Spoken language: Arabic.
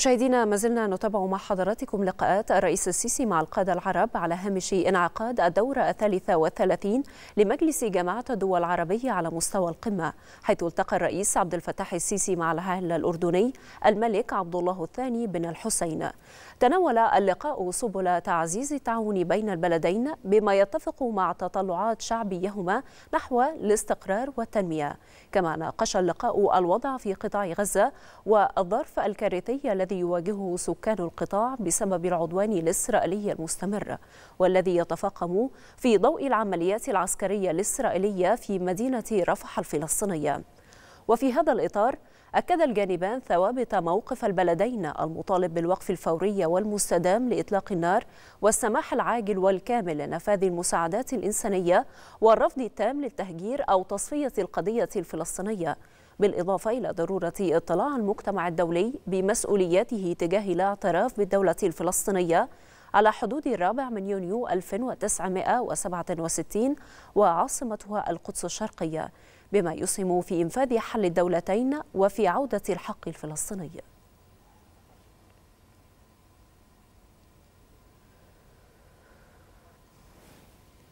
مشاهدينا ما زلنا نتابع مع حضراتكم لقاءات الرئيس السيسي مع القادة العرب على هامش انعقاد الدورة الثالثة والثلاثين لمجلس جماعة الدول العربية على مستوى القمة حيث التقى الرئيس عبد الفتاح السيسي مع العاهل الأردني الملك عبد الله الثاني بن الحسين تناول اللقاء سبل تعزيز التعاون بين البلدين بما يتفق مع تطلعات شعبيهما نحو الاستقرار والتنمية كما ناقش اللقاء الوضع في قطاع غزة والظرف الكارثي الذي الذي يواجهه سكان القطاع بسبب العدوان الإسرائيلي المستمر والذي يتفاقم في ضوء العمليات العسكرية الإسرائيلية في مدينة رفح الفلسطينية وفي هذا الإطار أكد الجانبان ثوابت موقف البلدين المطالب بالوقف الفوري والمستدام لإطلاق النار والسماح العاجل والكامل لنفاذ المساعدات الإنسانية والرفض التام للتهجير أو تصفية القضية الفلسطينية بالإضافة إلى ضرورة اطلاع المجتمع الدولي بمسؤولياته تجاه الاعتراف بالدولة الفلسطينية على حدود الرابع من يونيو 1967 وعاصمتها القدس الشرقية بما يسهم في إنفاذ حل الدولتين وفي عودة الحق الفلسطيني